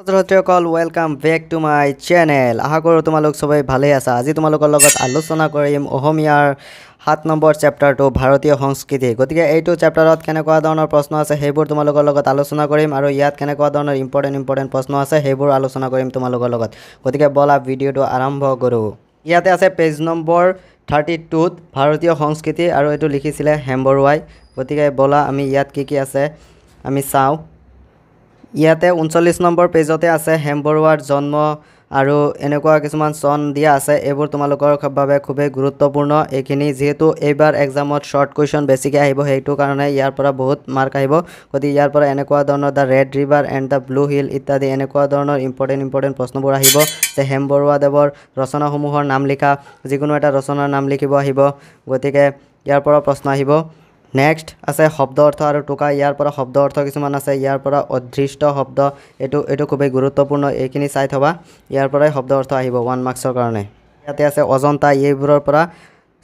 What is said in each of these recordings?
ছাত্ৰছাত্ৰীসকল welcome back to my channel আশা কৰোঁ তোমালোক চবেই ভালেই আছা আজি তোমালোকৰ লগত আলোচনা কৰিম অসমীয়াৰ সাত নম্বৰ চেপ্টাৰটো ভাৰতীয় সংস্কৃতি গতিকে এইটো চেপ্টাৰত কেনেকুৱা ধৰণৰ প্ৰশ্ন আছে সেইবোৰ তোমালোকৰ লগত আলোচনা কৰিম আৰু ইয়াত কেনেকুৱা ধৰণৰ ইম্পৰ্টেণ্ট ইম্পৰ্টেণ্ট প্ৰশ্ন আছে সেইবোৰ আলোচনা কৰিম তোমালোকৰ লগত গতিকে ব'লা ভিডিঅ'টো আৰম্ভ কৰোঁ ইয়াতে আছে পেজ নম্বৰ থাৰ্টি টুত ভাৰতীয় সংস্কৃতি আৰু এইটো লিখিছিলে হেম্বৰুৱাই গতিকে ব'লা আমি ইয়াত কি কি আছে আমি চাওঁ ইয়াতে ঊনচল্লিছ নম্বৰ পেজতে আছে হেম বৰুৱাৰ জন্ম আৰু এনেকুৱা কিছুমান চন দিয়া আছে এইবোৰ তোমালোকৰ বাবে খুবেই গুৰুত্বপূৰ্ণ এইখিনি যিহেতু এইবাৰ এক্সামত শ্বৰ্ট কুৱেশ্যন বেছিকৈ আহিব সেইটো কাৰণে ইয়াৰ পৰা বহুত মাৰ্ক আহিব গতিকে ইয়াৰ পৰা এনেকুৱা ধৰণৰ the red river and the blue hill ইত্যাদি এনেকুৱা ধৰণৰ ইম্পৰ্টেণ্ট ইম্পৰ্টেণ্ট প্ৰশ্নবোৰ আহিব যে হেম বৰুৱাদেৱৰ ৰচনাসমূহৰ নাম লিখা যিকোনো এটা ৰচনাৰ নাম লিখিব আহিব গতিকে ইয়াৰ পৰা প্ৰশ্ন আহিব নেক্সট আছে শব্দ অৰ্থ আৰু টোকা ইয়াৰ পৰা শব্দ অৰ্থ কিছুমান আছে ইয়াৰ পৰা অদৃষ্ট শব্দ এইটো এইটো খুবেই গুৰুত্বপূৰ্ণ এইখিনি চাই থবা ইয়াৰ পৰাই শব্দ অৰ্থ আহিব ওৱান মাৰ্কছৰ কাৰণে ইয়াতে আছে অজন্তা এইবোৰৰ পৰা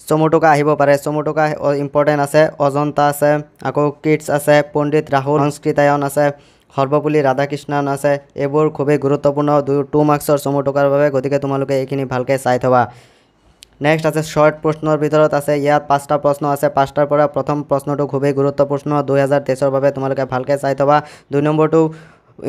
চমুটোকা আহিব পাৰে চমুটোকা ইম্পৰ্টেণ্ট আছে অজন্তা আছে আকৌ কিডছ আছে পণ্ডিত ৰাহুল সংস্কৃতায়ন আছে সৰ্বপল্লী ৰাধাকৃষ্ণন আছে এইবোৰ খুবেই গুৰুত্বপূৰ্ণ দুই টু মাৰ্কছৰ চমুটোকাৰ বাবে গতিকে তোমালোকে এইখিনি ভালকৈ চাই থবা নেক্সট আছে শর্ট প্রশ্নর ভিতৰত আছে ইয়াত পাঁচটা প্ৰশ্ন আছে পাঁচটাৰ পৰা প্ৰথম প্ৰশ্নটো খুবেই গুৰুত্বপূৰ্ণ দুই হাজাৰ তেইছৰ বাবে তোমালোকে ভালকৈ চাই থবা দুই নম্বৰটো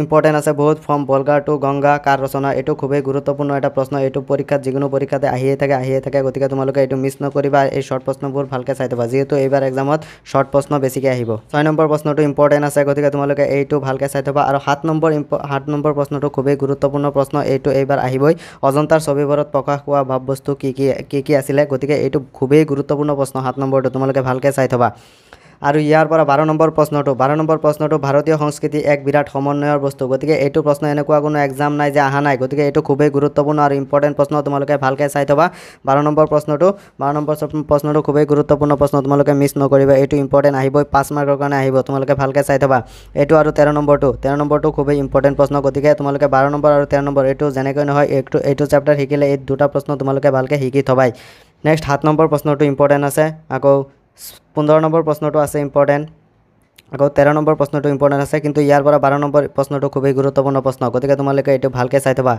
ইম্পৰ্টেণ্ট আছে বহুত ফ্ৰম বলগাৰ টু গংগা কাৰ ৰচনা এইটো খুবেই গুৰুত্বপূৰ্ণ এটা প্ৰশ্ন এইটো পৰীক্ষাত যিকোনো পৰীক্ষাতে আহিয়ে থাকে আহিয়ে থাকে গতিকে তোমালোকে এইটো মিছ নকৰিবা এই শ্বৰ্ট প্ৰশ্নবোৰ ভালকৈ চাই দিবা যিহেতু এইবাৰ এক্সামত শ্বৰ্ট প্ৰশ্ন বেছিকৈ আহিব ছয় নম্বৰ প্ৰশ্নটো ইম্পৰ্টেণ্ট আছে গতিকে তোমালোকে এইটো ভালকৈ চাই থবা আৰু সাত নম্বৰ সাত নম্বৰ প্ৰশ্নটো খুবেই গুৰুত্বপূৰ্ণ প্ৰশ্ন এইটো এইবাৰ আহিবই অজন্তাৰ ছবিবোৰত প্ৰকাশ হোৱা ভাৱবস্তু কি কি কি কি আছিলে গতিকে এইটো খুবেই গুৰুত্বপূৰ্ণ প্ৰশ্ন সাত নম্বৰটো তোমালোকে ভালকৈ চাই থবা আৰু ইয়াৰ পৰা বাৰ নম্বৰ প্ৰশ্নটো বাৰ নম্বৰ প্ৰশ্নটো ভাৰতীয় সংস্কৃতি এক বিৰাট সমন্বয়ৰ বস্তু গতিকে এইটো প্ৰশ্ন এনেকুৱা কোনো এক্সাম নাই যে অহা নাই গতিকে এইটো খুবেই গুৰুত্বপূৰ্ণ আৰু ইম্পৰ্টেণ্ট প্ৰশ্ন তোমালোকে ভালকৈ চাই থবা বাৰ নম্বৰ প্ৰশ্নটো বাৰ নম্বৰ প্ৰশ্নটো খুবেই গুৰুত্বপূৰ্ণ প্ৰশ্ন তোমালোকে মিছ নকৰিবা এইটো ইম্পৰ্টেণ্ট আহিবই পাঁচ মাৰ্কৰ কাৰণে আহিব তোমালোকে ভালকৈ চাই থবা এইটো আৰু তেৰ নম্বৰটো তেৰ নম্বৰটো খুবেই ইম্পৰ্টেণ্ট প্ৰশ্ন গতিকে তোমালোকে বাৰ নম্বৰ আৰু তেৰ নম্বৰ এইটো যেনেকৈ নহয় এইটো এইটো চেপ্টাৰ শিকিলে এই দুটা প্ৰশ্ন তোমালোকে ভালকৈ শিকি থবাই নেক্সট সাত নম্বৰ প্ৰশ্নটো ইম্পৰ্টেণ্ট আছে আকৌ পোন্ধৰ নম্বৰ প্ৰশ্নটো আছে ইম্পৰ্টেণ্ট আকৌ তেৰ নম্বৰ প্ৰশ্নটো ইম্পৰ্টেণ্ট আছে কিন্তু ইয়াৰ পৰা বাৰ নম্বৰ প্ৰশ্নটো খুবেই গুৰুত্বপূৰ্ণ প্ৰশ্ন গতিকে তোমালোকে এইটো ভালকৈ চাই থবা